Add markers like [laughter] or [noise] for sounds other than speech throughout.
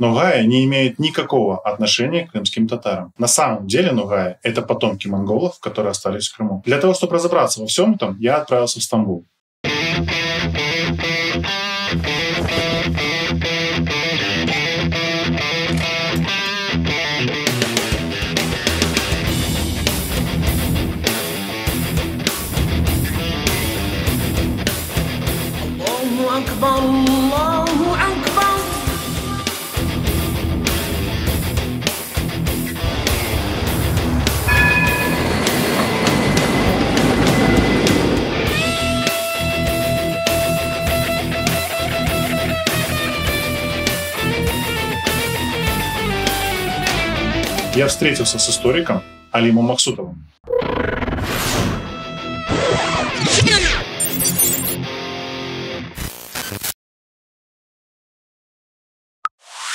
Нугая не имеет никакого отношения к крымским татарам. На самом деле Нугая – это потомки монголов, которые остались в Крыму. Для того, чтобы разобраться во всем этом, я отправился в Стамбул. я встретился с историком Алимом Максутовым.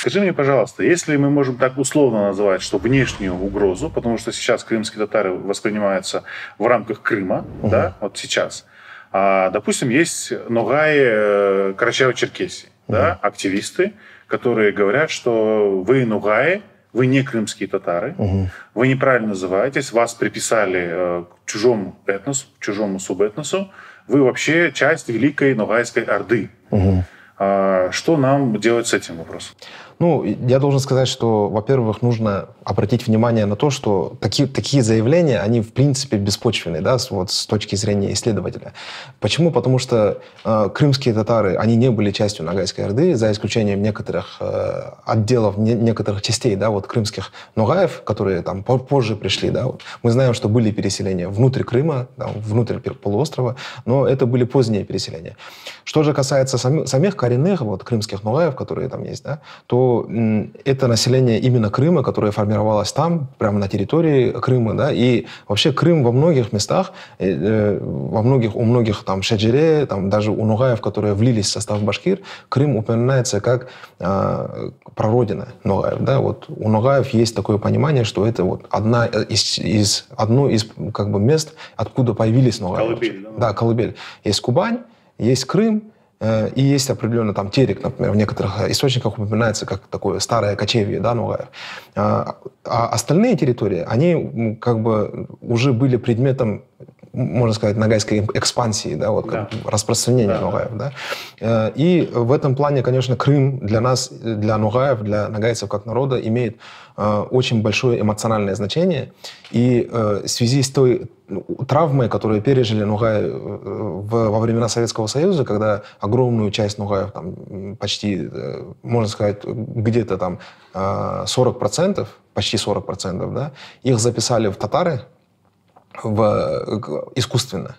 Скажи мне, пожалуйста, если мы можем так условно называть, что внешнюю угрозу, потому что сейчас крымские татары воспринимаются в рамках Крыма, угу. да, вот сейчас. А, допустим, есть Нугаи э, Карачаево-Черкесии, угу. да, активисты, которые говорят, что вы, Нугаи, вы не крымские татары, угу. вы неправильно называетесь, вас приписали э, к чужому этносу, к чужому субэтносу, вы вообще часть Великой Ногайской Орды. Угу. Что нам делать с этим вопросом? Ну, я должен сказать, что, во-первых, нужно обратить внимание на то, что такие, такие заявления, они в принципе беспочвенные, да, вот с точки зрения исследователя. Почему? Потому что э, крымские татары, они не были частью Ногайской Орды, за исключением некоторых э, отделов, не, некоторых частей, да, вот крымских Ногаев, которые там позже пришли, да. Вот. Мы знаем, что были переселения внутрь Крыма, там, внутрь полуострова, но это были поздние переселения. Что же касается сам, самих коренных, вот, крымских Ногаев, которые там есть, да, то это население именно Крыма, которое формировалось там, прямо на территории Крыма, да, и вообще Крым во многих местах, э, э, во многих, у многих там шаджире, там даже у ногаев, которые влились в состав башкир, Крым упоминается как э, прародина ногаев, да, вот у ногаев есть такое понимание, что это вот одна из, из одно из как бы мест, откуда появились ногаи. Колыбель, да? Да, колыбель. Есть Кубань, есть Крым, Э, и есть определенно там терек, например, в некоторых э, источниках упоминается как такое старое кочевье, да, новое. Э, а остальные территории, они как бы уже были предметом можно сказать, нагайской эм, экспансии, да, вот, да. распространения да, Ногаев. Да. да. И в этом плане, конечно, Крым для нас, для Ногаев, для нагайцев как народа имеет Э, очень большое эмоциональное значение. И э, в связи с той ну, травмы, которую пережили Нугай э, во времена Советского Союза, когда огромную часть Нугаев, там, почти, можно сказать, где-то там 40%, почти 40%, да, их записали в татары в, искусственно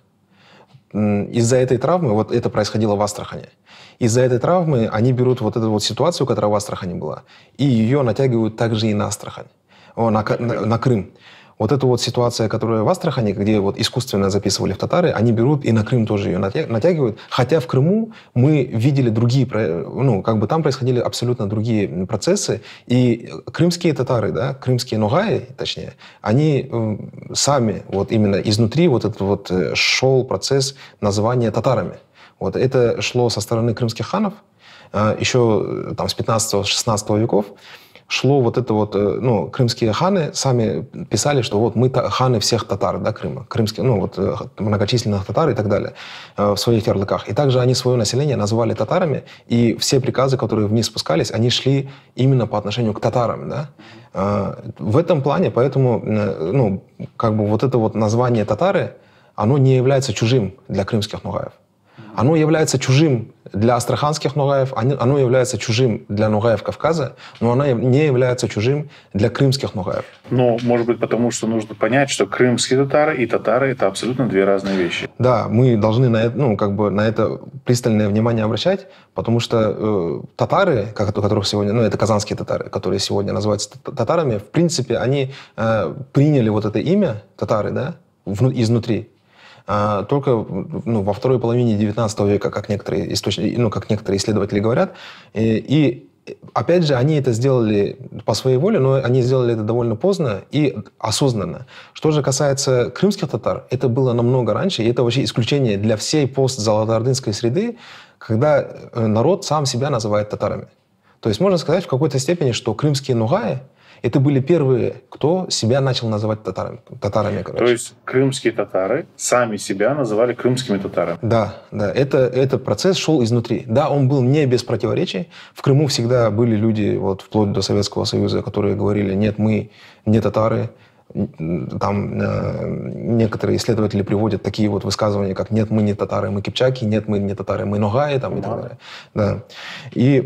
из-за этой травмы, вот это происходило в Астрахане, из-за этой травмы они берут вот эту вот ситуацию, которая в Астрахане была, и ее натягивают также и на Астрахань, о, на, на, на Крым. Вот эту вот ситуация, которая в Астрахани, где вот искусственно записывали в татары, они берут и на Крым тоже ее натягивают. Хотя в Крыму мы видели другие, ну, как бы там происходили абсолютно другие процессы. И крымские татары, да, крымские ногаи, точнее, они э, сами вот именно изнутри вот этот вот э, шел процесс названия татарами. Вот это шло со стороны крымских ханов, э, еще там с 15-16 веков шло вот это вот, э, ну, крымские ханы сами писали, что вот мы ханы всех татар, да, Крыма, крымские, ну, вот э, многочисленных татар и так далее э, в своих ярлыках. И также они свое население называли татарами, и все приказы, которые вниз спускались, они шли именно по отношению к татарам, да. В этом плане, поэтому, ну, как бы вот это вот название татары, оно не является чужим для крымских нугаев. Оно является чужим для астраханских ногаев, оно является чужим для ногаев Кавказа, но оно не является чужим для крымских ногаев. Но, ну, может быть, потому что нужно понять, что крымские татары и татары – это абсолютно две разные вещи. Да, мы должны на это, ну, как бы на это пристальное внимание обращать, потому что э, татары, как, которых сегодня, ну, это казанские татары, которые сегодня называются татарами, в принципе, они э, приняли вот это имя, татары, да, изнутри. А, только ну, во второй половине XIX века, как некоторые, источники, ну, как некоторые исследователи говорят. И, и опять же, они это сделали по своей воле, но они сделали это довольно поздно и осознанно. Что же касается крымских татар, это было намного раньше, и это вообще исключение для всей пост постзолотоордынской среды, когда э, народ сам себя называет татарами. То есть можно сказать в какой-то степени, что крымские нугаи это были первые, кто себя начал называть татарами. татарами короче. То есть крымские татары сами себя называли крымскими татарами. Да, да. Это, этот процесс шел изнутри. Да, он был не без противоречий. В Крыму всегда были люди, вот вплоть до Советского Союза, которые говорили, нет, мы не татары, там э, некоторые исследователи приводят такие вот высказывания, как «нет, мы не татары, мы кипчаки», «нет, мы не татары, мы ногаи» там, и так далее. Да. И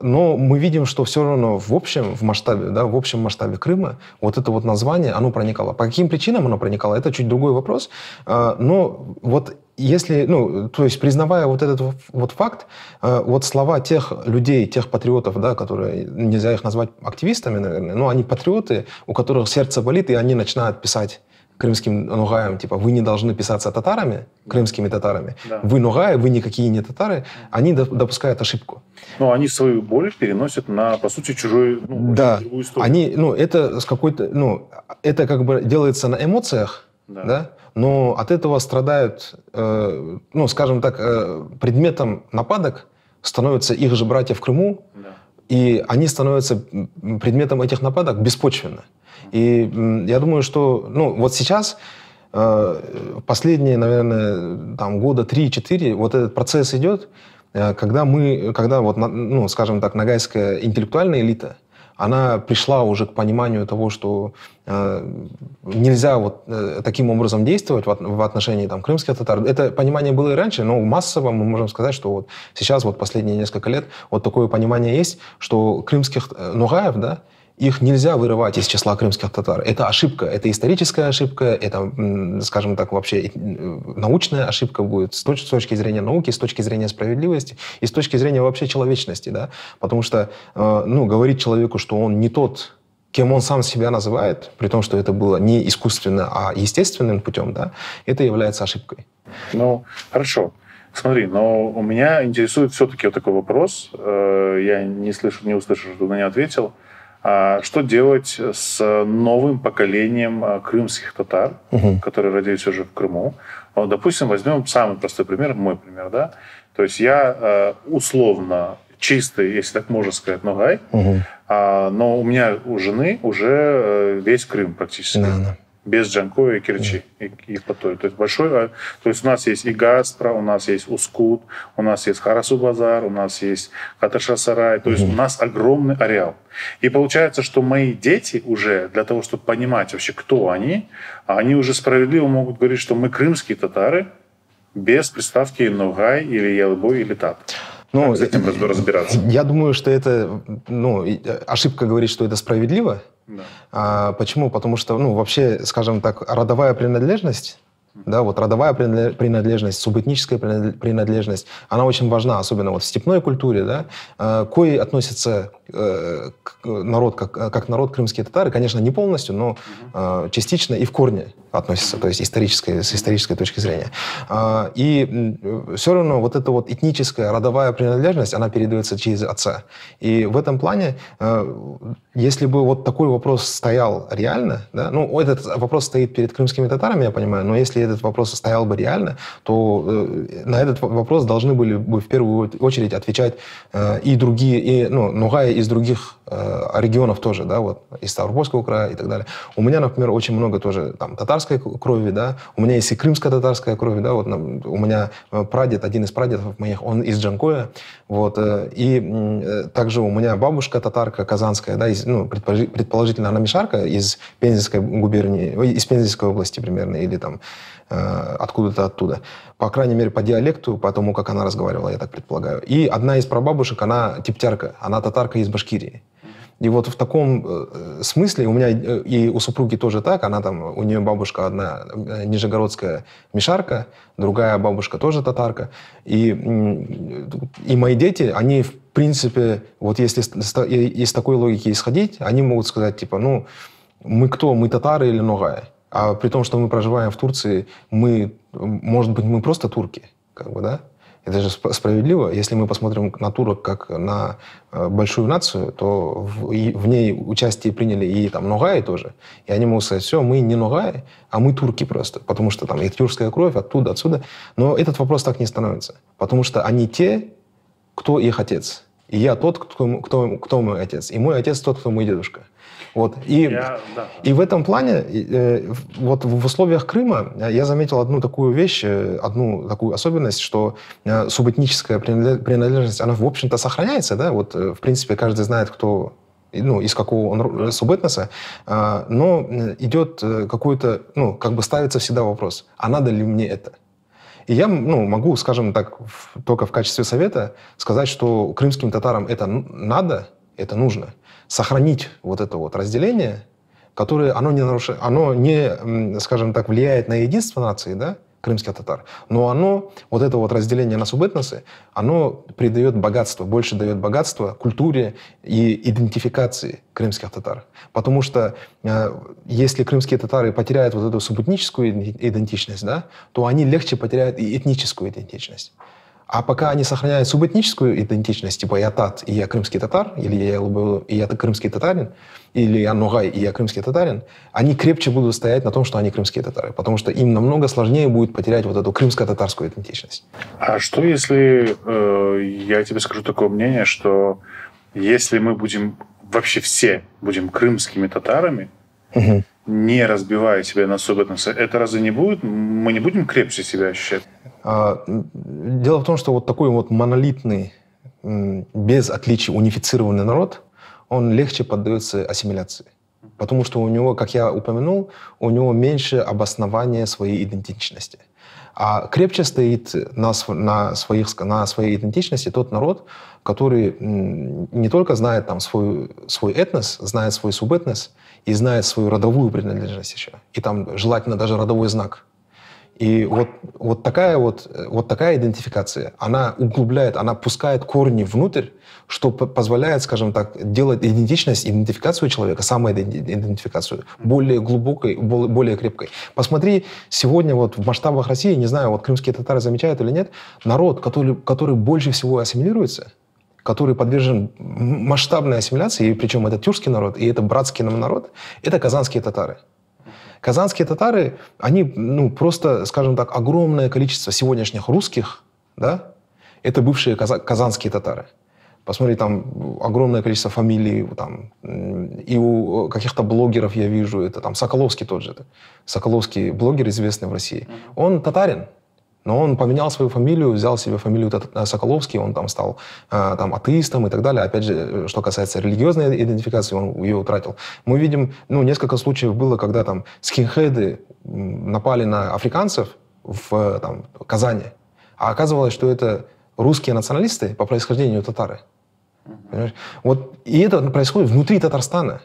но мы видим, что все равно в общем, в масштабе, да, в общем масштабе Крыма вот это вот название, оно проникало. По каким причинам оно проникало, это чуть другой вопрос. А, но вот если, ну, то есть признавая вот этот вот факт, а, вот слова тех людей, тех патриотов, да, которые нельзя их назвать активистами, наверное, но они патриоты, у которых сердце болит, и они начинают писать крымским нугаям, типа, вы не должны писаться татарами, крымскими татарами, да. вы ногаи, вы никакие не татары, они допускают ошибку. Но ну, они свою боль переносят на, по сути, чужую, ну, да. другую историю. Они, ну, это с какой-то, ну, это как бы делается на эмоциях, да, да? но от этого страдают, э, ну, скажем так, э, предметом нападок становятся их же братья в Крыму, да. и они становятся предметом этих нападок беспочвенно. И я думаю, что ну, вот сейчас э, последние, наверное, там, года 3-4 вот этот процесс идет, э, когда мы, когда вот, ну, скажем так, нагайская интеллектуальная элита, она пришла уже к пониманию того, что э, нельзя вот э, таким образом действовать в, от, в отношении там, крымских татар. Это понимание было и раньше, но массово мы можем сказать, что вот сейчас, вот последние несколько лет, вот такое понимание есть, что крымских э, нугаев, да, их нельзя вырывать из числа крымских татар. Это ошибка, это историческая ошибка, это, скажем так, вообще э, научная ошибка будет с точки, зрения науки, с точки зрения справедливости и с точки зрения вообще человечности, да. Потому что, э, ну, говорить человеку, что он не тот, кем он сам себя называет, при том, что это было не искусственно, а естественным путем, да, это является ошибкой. Ну, хорошо. Смотри, но у меня интересует все-таки вот такой вопрос. Э, я не слышу, не услышал, что ты на него ответил. А что делать с новым поколением а, крымских татар, угу. которые родились уже в Крыму? Ну, допустим, возьмем самый простой пример, мой пример, да. То есть я а, условно чистый, если так можно сказать, ногай, угу. но у меня у жены уже э, весь Крым практически. Да, да без Джанкоя и Керчи, их и То есть большой, а, то есть у нас есть и Газпро, у нас есть Ускут, у нас есть Харасу-Базар, у нас есть Каташа-Сарай, то есть у нас огромный ареал. И получается, что мои дети уже, для того, чтобы понимать вообще, кто они, они уже справедливо могут говорить, что мы крымские татары, без приставки Ногай или Ялыбой или Тат. Ну, с этим разбираться? Я думаю, что это ну, э, ошибка говорить, что это справедливо, да. А, почему? Потому что, ну, вообще, скажем так, родовая принадлежность да, вот родовая принадлежность, субэтническая принадлежность, она очень важна, особенно вот в степной культуре, да, а, э, кой относится к народ, как, как народ крымские татары, конечно, не полностью, но а, частично и в корне относится, то есть исторической, с исторической точки зрения. А, и все равно вот эта вот этническая родовая принадлежность, она передается через отца. И в этом плане, если бы вот такой вопрос стоял реально, да, ну, этот вопрос стоит перед крымскими татарами, я понимаю, но если если этот вопрос стоял бы реально, то э, на этот вопрос должны были бы в первую очередь отвечать э, и другие, и, ну, Нугай из других э, регионов тоже, да, вот, из Ставропольского края и так далее. У меня, например, очень много тоже там татарской крови, да, у меня есть и крымская татарская кровь, да, вот у меня прадед, один из прадедов моих, он из Джанкоя, вот. Э, и э, также у меня бабушка татарка казанская, да, из, ну, предположительно, она мишарка из Пензенской губернии, из Пензенской области примерно, или там э, откуда-то оттуда. По крайней мере, по диалекту, по тому, как она разговаривала, я так предполагаю. И одна из прабабушек, она тептярка, она татарка из Башкирии. И вот в таком э, э, смысле у меня э, и у супруги тоже так, она там, у нее бабушка одна нижегородская мишарка, другая бабушка тоже татарка. И, и мои дети, они в принципе, вот если из такой логики исходить, они могут сказать типа, ну, мы кто, мы татары или ногаи? А при том, что мы проживаем в Турции, мы, может быть, мы просто турки, как бы, да? Это же справедливо. Если мы посмотрим на турок как на э, большую нацию, то в, и, в ней участие приняли и там Ногаи тоже. И они могут сказать, все, мы не Ногаи, а мы турки просто, потому что там и тюркская кровь оттуда, отсюда. Но этот вопрос так не становится, потому что они те, кто их отец. И я тот, кто, кто, кто мой отец. И мой отец тот, кто мой дедушка. Вот. И, я, да. и в этом плане, э, вот в условиях Крыма э, я заметил одну такую вещь, э, одну такую особенность, что субэтническая принадлежность, она, в общем-то, сохраняется, да, вот, в принципе, каждый знает, кто ну, из какого он субэтноса, а, но идет какой-то, ну, как бы ставится всегда вопрос, а надо ли мне это? И я ну, могу, скажем так, в, только в качестве совета сказать, что крымским татарам это надо, это нужно – сохранить вот это вот разделение, которое оно не нарушает, оно не, скажем так, влияет на единство нации, да, крымских татар. Но оно, вот это вот разделение на субэтносы, оно придает богатство, больше дает богатство культуре и идентификации крымских татар. Потому что э, если крымские татары потеряют вот эту субэтническую идентичность, да, то они легче потеряют и этническую идентичность. А пока они сохраняют субэтническую идентичность, типа я тат, и я крымский татар, или я ЛБЛ, и я крымский татарин, или я ногай, и я крымский татарин, они крепче будут стоять на том, что они крымские татары, потому что им намного сложнее будет потерять вот эту крымско-татарскую идентичность. А что если, э, я тебе скажу такое мнение, что если мы будем, вообще все будем крымскими татарами, угу. не разбивая себя на субэтносы, это разве не будет, мы не будем крепче себя ощущать? А, дело в том, что вот такой вот монолитный, без отличий унифицированный народ, он легче поддается ассимиляции. Потому что у него, как я упомянул, у него меньше обоснования своей идентичности. А крепче стоит на, на, своих, на своей идентичности тот народ, который не только знает там свой, свой этнос, знает свой субэтнос и знает свою родовую принадлежность еще. И там желательно даже родовой знак – и вот, вот, такая вот, э, вот такая идентификация, она углубляет, она пускает корни внутрь, что позволяет, скажем так, делать идентичность, идентификацию человека, самоидентификацию, более глубокой, более крепкой. Посмотри, сегодня вот в масштабах России, не знаю, вот крымские татары замечают или нет, народ, который, который больше всего ассимилируется, который подвержен масштабной ассимиляции, и причем это тюркский народ, и это братский нам народ, это казанские татары. Казанские татары, они, ну, просто, скажем так, огромное количество сегодняшних русских, да, это бывшие казанские татары. Посмотри, там огромное количество фамилий, там, и у э, каких-то блогеров я вижу, это там Соколовский тот же, Соколовский блогер, известный в России. Он татарин, но он поменял свою фамилию, взял себе фамилию э, Соколовский, он там стал э, там, атеистом и так далее. Опять же, э, что касается религиозной идентификации, он ее утратил. Мы видим, ну, несколько случаев было, когда там скинхеды напали на африканцев в там, Казани, а оказывалось, что это русские националисты по происхождению татары. Понимаешь? Вот, и это происходит внутри Татарстана.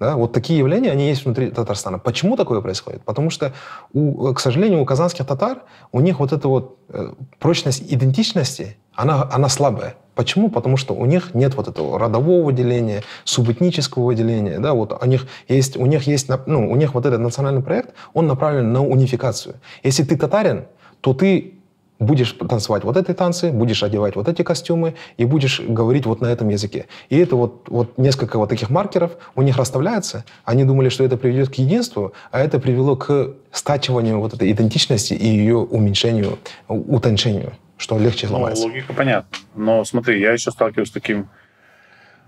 Да? Вот такие явления, они есть внутри Татарстана. Почему такое происходит? Потому что, у, э, к сожалению, у казанских татар, у них вот эта вот э, прочность идентичности, она, она слабая. Почему? Потому что у них нет вот этого родового деления, субэтнического деления, да, вот у них есть, у них есть, ну, у них вот этот национальный проект, он направлен на унификацию. Если ты татарин, то ты будешь танцевать вот эти танцы, будешь одевать вот эти костюмы и будешь говорить вот на этом языке. И это вот, вот несколько вот таких маркеров у них расставляется. Они думали, что это приведет к единству, а это привело к стачиванию вот этой идентичности и ее уменьшению, утончению, что легче ну, логика понятна. Но смотри, я еще сталкиваюсь с таким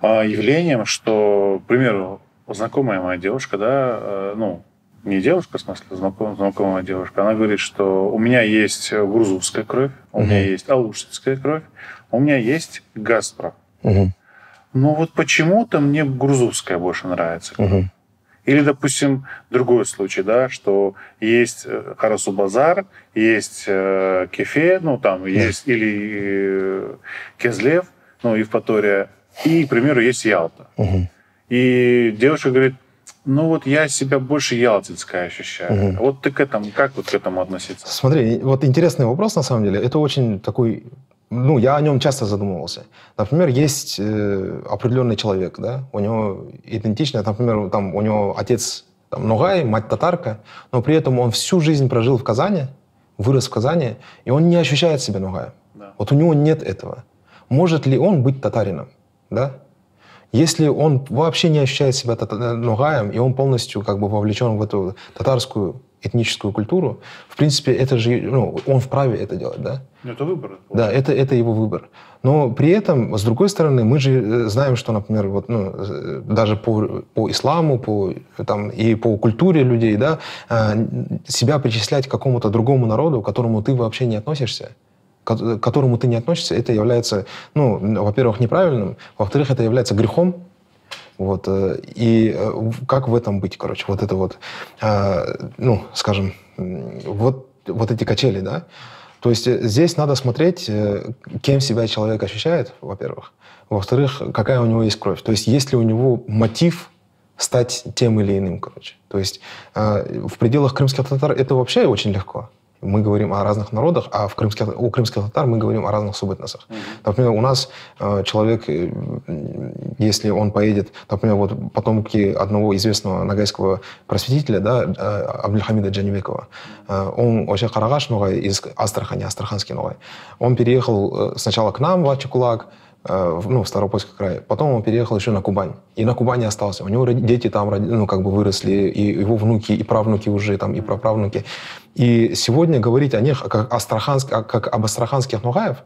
э, явлением, что, к примеру, знакомая моя девушка, да, э, ну, не девушка, в смысле, а знаком, знакомая девушка, она говорит, что у меня есть грузовская кровь, а у угу. меня есть алушинская кровь, а у меня есть гастро. Угу. Ну Но вот почему-то мне грузовская больше нравится. Угу. Или, допустим, другой случай, да, что есть э, Харасу Базар, есть э, Кефе, ну там да. есть, или э, Кезлев, ну, Евпатория, и, к примеру, есть Ялта. Угу. И девушка говорит, ну вот я себя больше ялтинская ощущаю. Угу. Вот ты к этому, как вот к этому относиться? Смотри, вот интересный вопрос на самом деле. Это очень такой, ну я о нем часто задумывался. Например, есть э, определенный человек, да, у него идентично, например, там у него отец там, Ногай, мать татарка, но при этом он всю жизнь прожил в Казани, вырос в Казани, и он не ощущает себя Ногаем. Да. Вот у него нет этого. Может ли он быть татарином, да? Если он вообще не ощущает себя э, ногаем, и он полностью как бы вовлечен в эту татарскую этническую культуру, в принципе, это же, ну, он вправе это делать, да? Ну, это выбор. Да, это, это его выбор. Но при этом, с другой стороны, мы же э, знаем, что, например, вот, ну, э, даже по, по исламу по, там, и по культуре людей, да, себя причислять к какому-то другому народу, к которому ты вообще не относишься, к которому ты не относишься, это является, ну, во-первых, неправильным, во-вторых, это является грехом, вот. Э, и э, как в этом быть, короче, вот это вот, э, ну, скажем, вот, вот эти качели, да? То есть здесь надо смотреть, кем себя человек ощущает, во-первых. Во-вторых, какая у него есть кровь. То есть есть ли у него мотив стать тем или иным, короче. То есть в пределах крымских татар это вообще очень легко мы говорим о разных народах, а в крымских, у крымских татар мы говорим о разных субэтносах. Mm-hmm. Например, у нас э, человек, э, если он поедет, например, вот потомки одного известного нагайского просветителя, да, э, Абдульхамида Джанибекова, он вообще Карагаш из Астрахани, Астраханский Ногай. Он переехал сначала к нам в Ачекулак, Э, ну, в Старопольский край. Потом он переехал еще на Кубань. И на Кубани остался. У него дети там ну, как бы выросли, и его внуки, и правнуки уже, там, и праправнуки. И сегодня говорить о них а как, астраханск, а как об астраханских нугаев,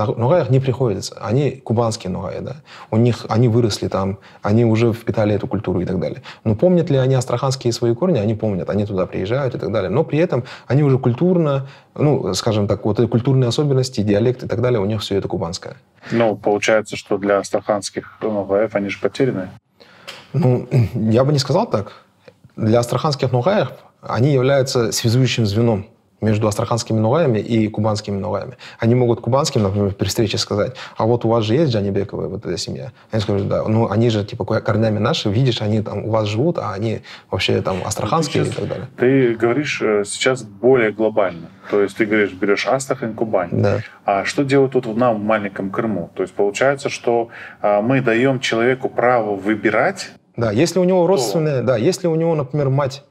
на нугаях не приходится. Они кубанские нугаи, да. У них, они выросли там, они уже впитали эту культуру и так далее. Но помнят ли они астраханские свои корни? Они помнят, они туда приезжают и так далее. Но при этом они уже культурно, ну, скажем так, вот культурные особенности, диалект и так далее, у них все это кубанское. Ну, получается, что для астраханских нугаев они же потеряны. Ну, я бы не сказал так. Для астраханских нугаев они являются связующим звеном между астраханскими нулаями и кубанскими нулаями. Они могут кубанским, например, при встрече сказать, а вот у вас же есть Джанибековая вот эта семья. Они скажут, да, ну они же типа корнями наши, видишь, они там у вас живут, а они вообще там ну, астраханские сейчас, и так далее. Ты говоришь э, сейчас более глобально. То есть ты говоришь, берешь Астрахань, Кубань. Да. А что делают тут в нам в маленьком Крыму? То есть получается, что а, мы даем человеку право выбирать, да, если у него родственные, да, если у него, например, мать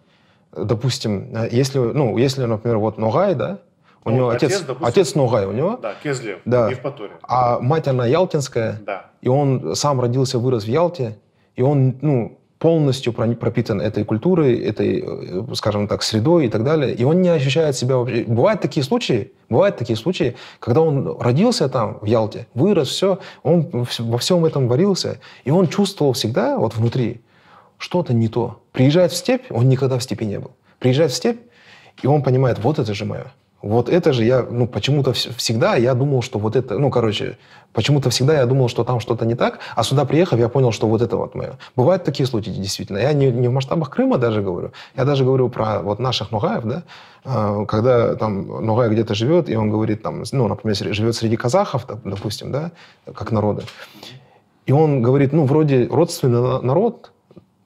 допустим, э, если, ну, если, например, вот Ногай, да, у ну, него отец, отец, допустим, отец Ногай у него. Да, Кезлев, да. Евпатория. А мать она ялтинская. Да. И он сам родился, вырос в Ялте. И он, ну, полностью пропитан этой культурой, этой, э, скажем так, средой и так далее. И он не ощущает себя вообще. Бывают такие случаи, бывают такие случаи, когда он родился там, в Ялте, вырос, все, он во всем этом варился, и он чувствовал всегда, вот внутри, что-то не то приезжает в степь, он никогда в степи не был. Приезжает в степь, и он понимает, вот это же мое. Вот это же я, ну, почему-то всегда я думал, что вот это, ну, короче, почему-то всегда я думал, что там что-то не так, а сюда приехав, я понял, что вот это вот мое. Бывают такие случаи, действительно. Я не, не в масштабах Крыма даже говорю, я даже говорю про вот наших Ногаев, да, а, когда там Нугай где-то живет, и он говорит там, ну, например, живет среди казахов, допустим, да, как народы, И он говорит, ну, вроде родственный народ,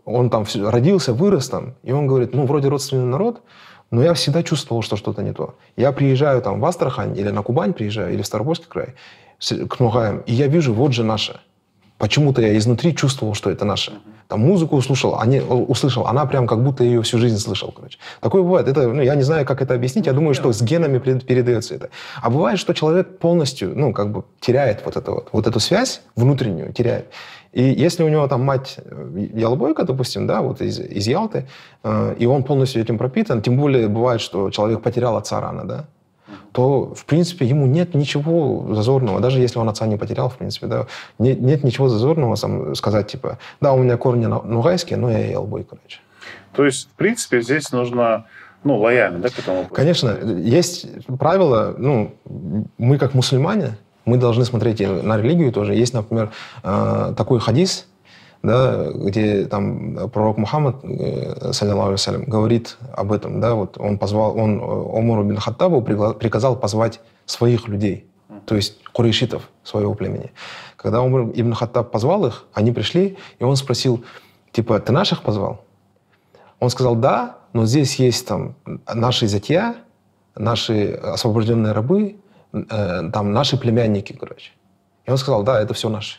он там родился, вырос там, и он говорит, ну, вроде родственный народ, но я всегда чувствовал, что что-то не то. Я приезжаю там в Астрахань или на Кубань приезжаю, или в Старобольский край, к Нугаям, и я вижу, вот же наше. Почему-то я изнутри чувствовал, что это наше. Там музыку услышал, а услышал, она прям как будто ее всю жизнь слышал, короче. Такое бывает. Это, ну, я не знаю, как это объяснить. Я ну, думаю, что с генами передается это. А бывает, что человек полностью, ну, как бы теряет вот, это вот, вот эту связь внутреннюю, теряет. И если у него там мать э, ялобойка, допустим, да, вот из, из Ялты, э, и он полностью этим пропитан, тем более бывает, что человек потерял отца рано, да, то, в принципе, ему нет ничего зазорного, даже если он отца не потерял, в принципе, да, нет, нет ничего зазорного сам сказать, типа, да, у меня корни нугайские, но я ялбой, короче. То есть, в принципе, здесь нужно ну, лояльно, да, к этому? Конечно. Есть правило, ну, мы как мусульмане, мы должны смотреть на религию тоже. Есть, например, э, такой хадис, да, где там пророк Мухаммад, э, саллиллаху алейхи говорит об этом, да, вот он позвал, он э, Умару бин Хаттабу приказал позвать своих людей, то есть курейшитов своего племени. Когда Умар ибн Хаттаб позвал их, они пришли, и он спросил, типа, ты наших позвал? Он сказал, да, но здесь есть там наши зятья, наши освобожденные рабы, э, там наши племянники, короче. И он сказал, да, это все наши.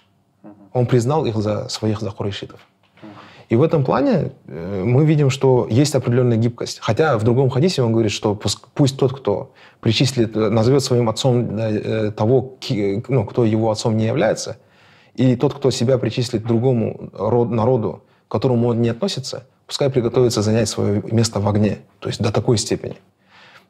Он признал их за своих, за курайшитов. И в этом плане э, мы видим, что есть определенная гибкость. Хотя в другом хадисе он говорит, что пусть тот, кто причислит, э, назовет своим отцом э, того, ну, кто его отцом не является, и тот, кто себя причислит другому народу, к которому он не относится, пускай приготовится занять свое место в огне, то есть до такой степени.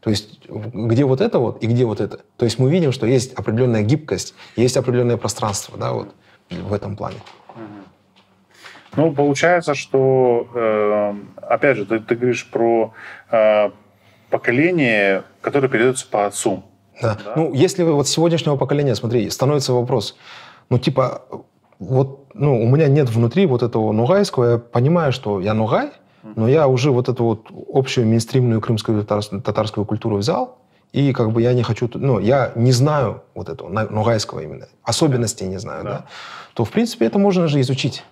То есть где вот это вот и где вот это. То есть мы видим, что есть определенная гибкость, есть определенное пространство, да, вот в этом плане. Ну, получается, что, э, опять же, ты, ты говоришь про э, поколение, которое передается по отцу. Да. да. Ну, если вот сегодняшнего поколения, смотри, становится вопрос, ну, типа, вот, ну, у меня нет внутри вот этого нугайского, я понимаю, что я нугай, но я уже вот эту вот общую мейнстримную крымскую татарскую, татарскую культуру взял, и как бы я не хочу, ну, я не знаю вот этого, нугайского именно, особенностей не знаю, да. да, то, в принципе, это можно же изучить.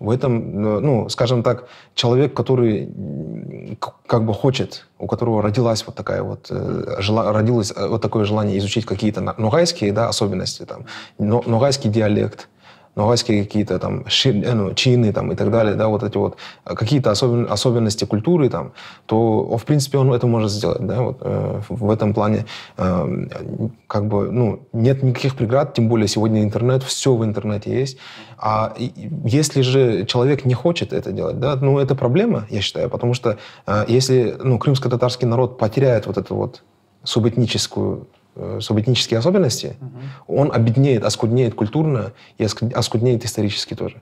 В этом, ну, ну скажем так, человек, который как бы хочет, у которого родилась вот такая вот, э, жела, родилось э, вот такое желание изучить какие-то нугайские, да, особенности, там, нугайский диалект, нугайские какие-то там э, ну, чины там, и так далее, да, вот эти вот а какие-то особен, особенности культуры там, то, в принципе, он это может сделать, да, вот э, в этом плане э, как бы, ну, нет никаких преград, тем более сегодня интернет, все в интернете есть, а если же человек не хочет это делать, да, ну, это проблема, я считаю, потому что э, если, ну, крымско-татарский народ потеряет вот эту вот субэтническую Э, субэтнические особенности, угу. он обеднеет, оскуднеет культурно и оскуднеет исторически тоже.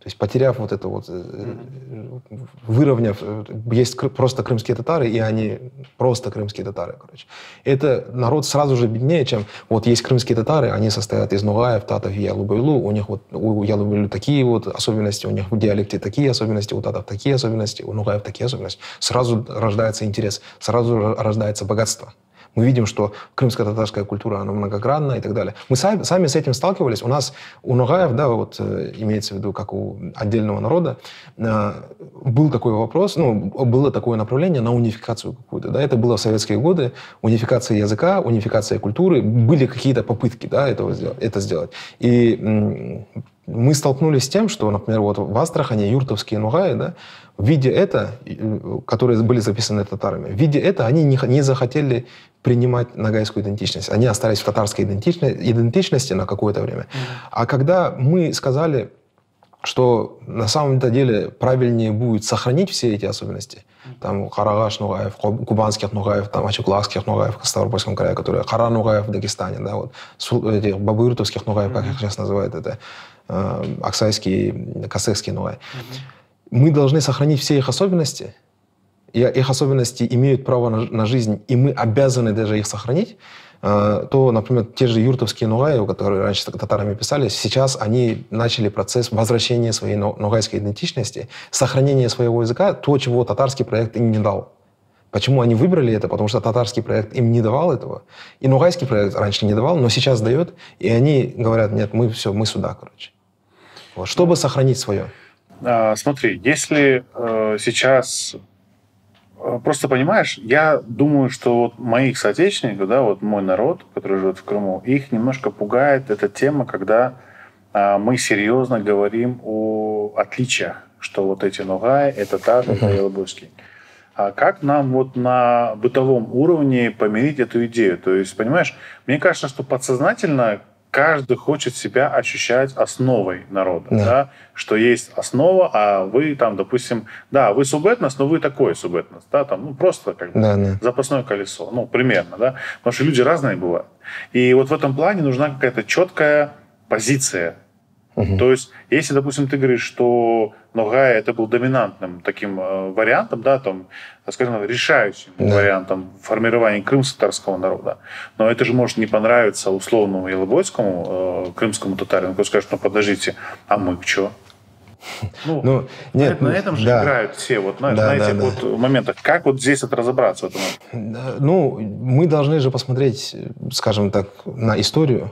То есть потеряв вот это вот, mm выровняв, э, есть просто крымские татары, и они просто крымские татары, короче. Это народ сразу же беднее, чем вот есть крымские татары, они состоят из Нугаев, Татов и Ялубайлу, у них вот, у Ялубайлу такие вот особенности, у них в диалекте такие особенности, у Татов такие особенности, у Нугаев такие особенности. Сразу рождается интерес, сразу рождается богатство. Мы видим, что крымская татарская культура, она многогранна и так далее. Мы сами, сами с этим сталкивались. У нас, у Ногаев, да, вот э, имеется в виду, как у отдельного народа, э, был такой вопрос, ну, было такое направление на унификацию какую-то, да, это было в советские годы, унификация языка, унификация культуры, были какие-то попытки, да, этого, это сделать. И мы столкнулись с тем, что, например, вот в Астрахани юртовские нугаи, да, в виде это, э, которые были записаны татарами, в виде это они не, не захотели принимать нагайскую идентичность. Они остались в татарской идентичности, идентичности на какое-то время. А когда мы сказали, что на самом деле правильнее будет сохранить все эти особенности, там харагаш Нугаев, кубанских Нугаев, там Ачукласских Нугаев в Ставропольском крае, которые Хара Нугаев в Дагестане, да, вот, этих бабуиртовских Нугаев, как их сейчас называют, это аксайские, э, Аксайский, Касыкский Мы должны сохранить все их особенности, и их особенности имеют право на, на жизнь, и мы обязаны даже их сохранить, а, то, например, те же юртовские нугаи, которые раньше татарами писались, сейчас они начали процесс возвращения своей нугайской идентичности, сохранения своего языка, то, чего татарский проект им не дал. Почему они выбрали это? Потому что татарский проект им не давал этого. И нугайский проект раньше не давал, но сейчас дает. И они говорят, нет, мы все, мы сюда, короче. Вот, чтобы сохранить свое. А, смотри, если э, сейчас Э, просто понимаешь, я думаю, что вот моих соотечественников, да, вот мой народ, который живет в Крыму, их немножко пугает эта тема, когда а, мы серьезно говорим о отличиях, что вот эти Нугай, это так, это Елабужский. А как нам вот на бытовом уровне помирить эту идею? То есть, понимаешь, мне кажется, что подсознательно каждый хочет себя ощущать основой народа, да. Да, что есть основа, а вы там, допустим, да, вы субэтнос, но вы такой субэтнос, да, там, ну, просто как бы да, да. запасное колесо, ну, примерно, да, потому что люди разные бывают. И вот в этом плане нужна какая-то четкая позиция. Угу. То есть, если, допустим, ты говоришь, что но Гая это был доминантным таким э, вариантом, да, там, скажем, решающим да. вариантом формирования крымско-татарского народа. Но это же может не понравиться условному Елобойскому, э, крымскому татарину, который скажет, ну подождите, а мы что? [laughs] Ну, ну нет, на этом ну, же да. играют все вот на, да, на этих да, вот да. моментах. Как вот здесь это разобраться? В этом? Ну, мы должны же посмотреть, скажем так, на историю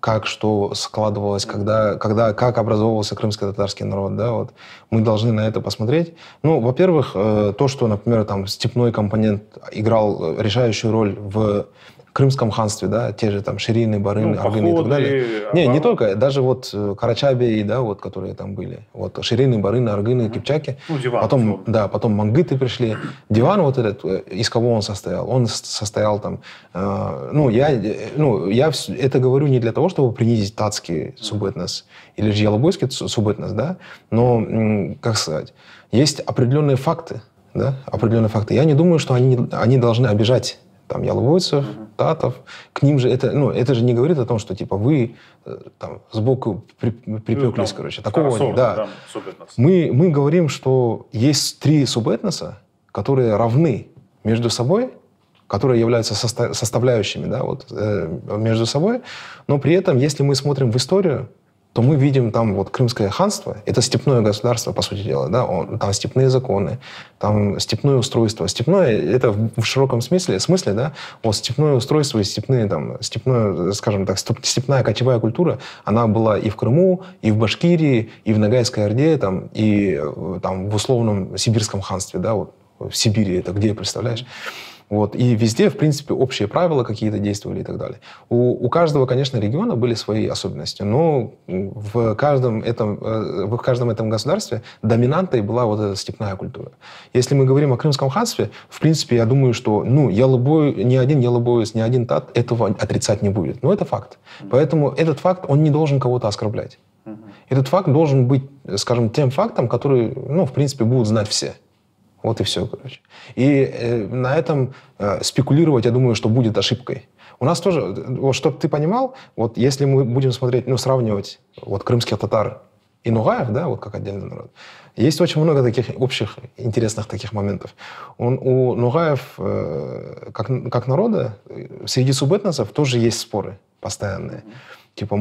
как что складывалось, когда, когда, как образовывался крымско татарский народ, да, вот. Мы должны на это посмотреть. Ну, во-первых, э, то, что, например, там степной компонент играл э, решающую роль в Крымском ханстве, да, те же там Ширины, Барыны, ну, Аргыны и так далее. И... Не, не только, даже вот э, Карачаби, да, вот, которые там были. Вот Ширины, Барыны, Аргыны, mm-hmm. Кипчаки. Ну, диван. Потом, условно. да, потом мангыты пришли. Диван вот этот, э, из кого он состоял? Он состоял там, э, ну, я, э, ну, я это говорю не для того, чтобы принизить татский субэтнос или же ялобойский субэтнос, да, но, как сказать, есть определенные факты, да, определенные факты. Я не думаю, что они, они должны обижать там яловойцев, mm-hmm. татов, к ним же это, ну, это же не говорит о том, что типа вы э, там сбоку при, припеклись, ну, короче, такого да, не, да. Мы, мы говорим, что есть три субэтноса, которые равны между собой, которые являются соста- составляющими, да, вот, э, между собой, но при этом, если мы смотрим в историю, то мы видим там вот Крымское ханство, это степное государство, по сути дела, да, он, там степные законы, там степное устройство. Степное, это в широком смысле, смысле, да, вот степное устройство и степные, там, степное, скажем так, степная кочевая культура, она была и в Крыму, и в Башкирии, и в Ногайской Орде, там, и э, там в условном сибирском ханстве, да, вот в Сибири, это где, представляешь? Вот. И везде, в принципе, общие правила какие-то действовали и так далее. У, у каждого, конечно, региона были свои особенности, но в каждом этом, э, в каждом этом государстве доминантой была вот эта степная культура. Если мы говорим о Крымском ханстве, в принципе, я думаю, что ну, ялобой, ни один ялобоец, ни один тат этого отрицать не будет. Но это факт. Поэтому этот факт, он не должен кого-то оскорблять. Этот факт должен быть, скажем, тем фактом, который, ну, в принципе, будут знать все. Вот и все, короче. И э, на этом э, спекулировать, я думаю, что будет ошибкой. У нас тоже, вот, чтобы ты понимал, вот если мы будем смотреть, ну, сравнивать вот крымских татар и нугаев, да, вот как отдельный народ, есть очень много таких общих интересных таких моментов. Он, у нугаев э, как, как народа э, среди субэтносов тоже есть споры постоянные. Типа,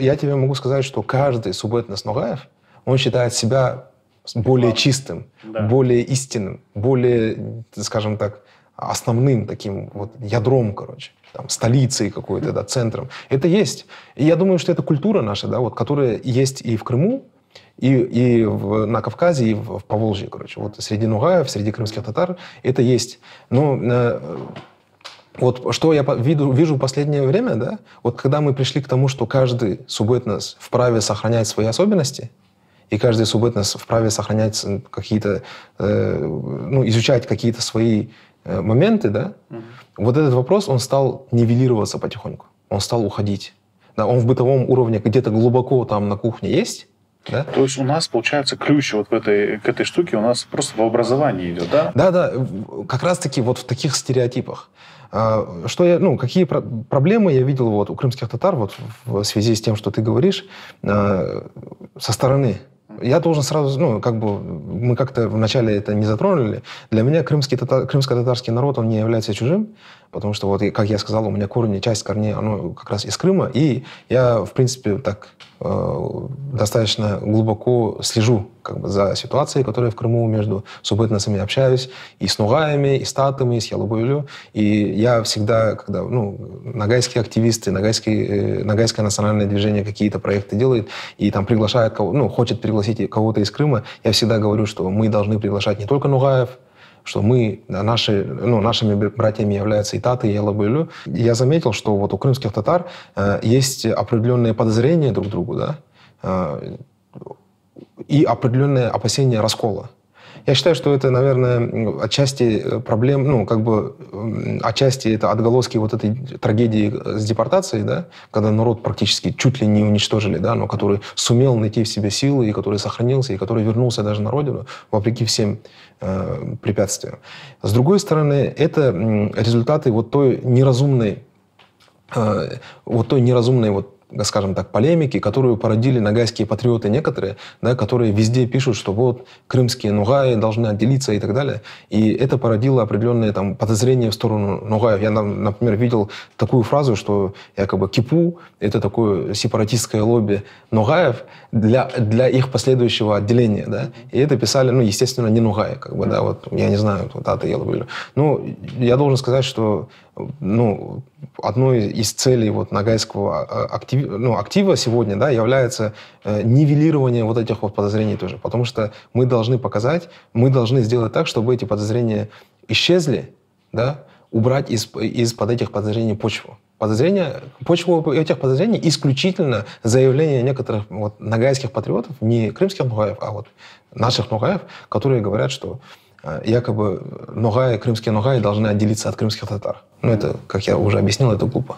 я тебе могу сказать, что каждый субэтнос нугаев, он считает себя более чистым, да. более истинным, более, скажем так, основным таким вот ядром, короче, там, столицей какой-то, да, центром. Это есть. И я думаю, что это культура наша, да, вот, которая есть и в Крыму, и, и в, на Кавказе, и в, в Поволжье, короче. Вот среди нугаев, среди крымских татар это есть. Но э, вот что я вижу, вижу в последнее время, да, вот когда мы пришли к тому, что каждый субэт нас вправе сохранять свои особенности, и каждый субэтнос вправе сохранять э, какие-то, э, ну, изучать какие-то свои э, моменты, да, угу. вот этот вопрос, он стал нивелироваться потихоньку, он стал уходить. Да, он в бытовом уровне где-то глубоко там на кухне есть, да? То есть у нас, получается, ключ вот в этой, к этой штуке у нас просто в образовании идет, да? Да, да, как раз-таки вот в таких стереотипах. А, что я, ну, какие про- проблемы я видел вот у крымских татар вот в связи с тем, что ты говоришь, э, со стороны я должен сразу, ну, как бы, мы как-то вначале это не затронули. Для меня крымский, татар, крымско-татарский народ, он не является чужим, потому что, вот, как я сказал, у меня корни, часть корней, оно как раз из Крыма, и я, в принципе, так Э, достаточно глубоко слежу как бы, за ситуацией, которая в Крыму между субэтносами общаюсь, и с Нугаями, и с Татами, и с Ялобойлю. И я всегда, когда ну, нагайские активисты, нагайские, э, нагайское национальное движение какие-то проекты делает, и там приглашает кого ну, хочет пригласить кого-то из Крыма, я всегда говорю, что мы должны приглашать не только Нугаев, что мы, наши, ну, нашими братьями являются и таты, и ялабылю. Я заметил, что вот у крымских татар э, есть определенные подозрения друг к другу, да, э, и определенные опасения раскола. Я считаю, что это, наверное, отчасти э, проблем, ну, как бы, отчасти это отголоски вот этой трагедии э, с депортацией, да, когда народ практически чуть ли не уничтожили, да, но который сумел найти в себе силы, и который сохранился, и который вернулся даже на родину, вопреки всем э, препятствиям. С другой стороны, это результаты вот той неразумной, э, вот той неразумной вот скажем так, полемики, которую породили нагайские патриоты некоторые, да, которые везде пишут, что вот крымские нугаи должны отделиться и так далее. И это породило определенные там, подозрения в сторону нугаев. Я, например, видел такую фразу, что якобы КИПУ – это такое сепаратистское лобби нугаев для, для их последующего отделения. Да? И это писали, ну, естественно, не нугаи. Как бы, да, вот, я не знаю, вот, я Елабылю. Но ну, я должен сказать, что ну, одной из целей вот Ногайского э, актив, ну, актива сегодня да, является э, нивелирование вот этих вот подозрений тоже. Потому что мы должны показать, мы должны сделать так, чтобы эти подозрения исчезли, да, убрать из, из-под этих подозрений почву. Подозрения, почву этих подозрений исключительно заявления некоторых вот, нагайских патриотов, не крымских нугаев, а вот наших нугаев, которые говорят, что Э, якобы Ногаи, крымские Ногаи должны отделиться от крымских татар. Но ну, это, как я уже объяснил, это глупо.